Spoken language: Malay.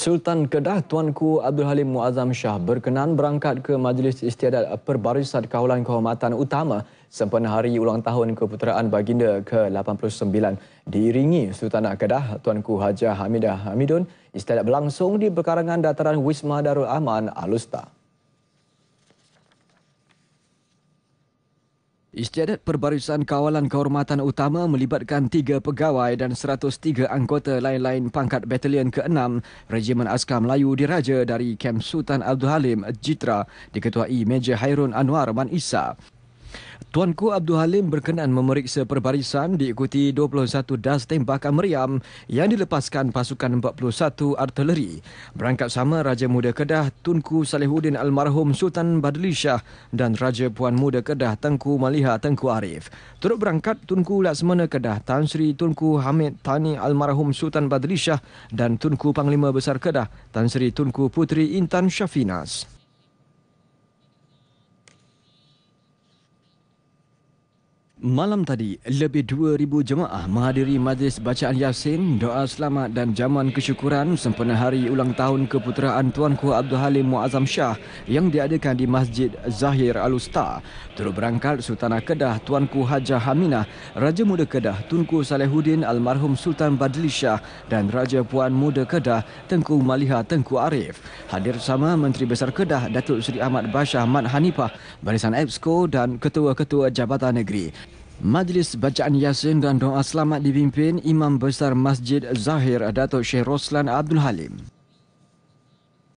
Sultan Kedah Tuanku Abdul Halim Muazzam Shah berkenan berangkat ke Majlis Istiadat Perbarisan Kawalan Kehormatan Utama sempena hari ulang tahun keputeraan baginda ke-89 diiringi Sultanah Kedah Tuanku Hajah Hamidah Hamidun istiadat berlangsung di perkarangan dataran Wisma Darul Aman Alustar. Istiadat Perbarisan Kawalan Kehormatan Utama melibatkan tiga pegawai dan 103 anggota lain-lain pangkat batalion ke-6 Regimen Askar Melayu Diraja dari Kem Sultan Abdul Halim, Jitra, diketuai Major Hairun Anwar Man Isa. Tuanku Abdul Halim berkenan memeriksa perbarisan diikuti 21 das tembakan meriam yang dilepaskan pasukan 41 artileri. Berangkat sama Raja Muda Kedah Tunku Salihuddin Almarhum Sultan Badlishah dan Raja Puan Muda Kedah Tengku Maliha Tengku Arif. Turut berangkat Tunku Laksamana Kedah Tan Sri Tunku Hamid Tani Almarhum Sultan Badlishah dan Tunku Panglima Besar Kedah Tan Sri Tunku Puteri Intan Syafinas. Malam tadi, lebih 2,000 jemaah menghadiri majlis bacaan Yasin, doa selamat dan jaman kesyukuran sempena hari ulang tahun keputeraan Tuanku Abdul Halim Muazzam Shah yang diadakan di Masjid Zahir Alusta. Turut berangkat Sultanah Kedah Tuanku Haja Haminah, Raja Muda Kedah Tunku Salehuddin Almarhum Sultan Badli Shah dan Raja Puan Muda Kedah Tengku Maliha Tengku Arif. Hadir sama Menteri Besar Kedah Datuk Seri Ahmad Bashah Mat Hanifah, Barisan EBSCO dan Ketua-Ketua Jabatan Negeri. Majlis Bacaan Yasin dan Doa Selamat dipimpin Imam Besar Masjid Zahir Dato' Syekh Roslan Abdul Halim.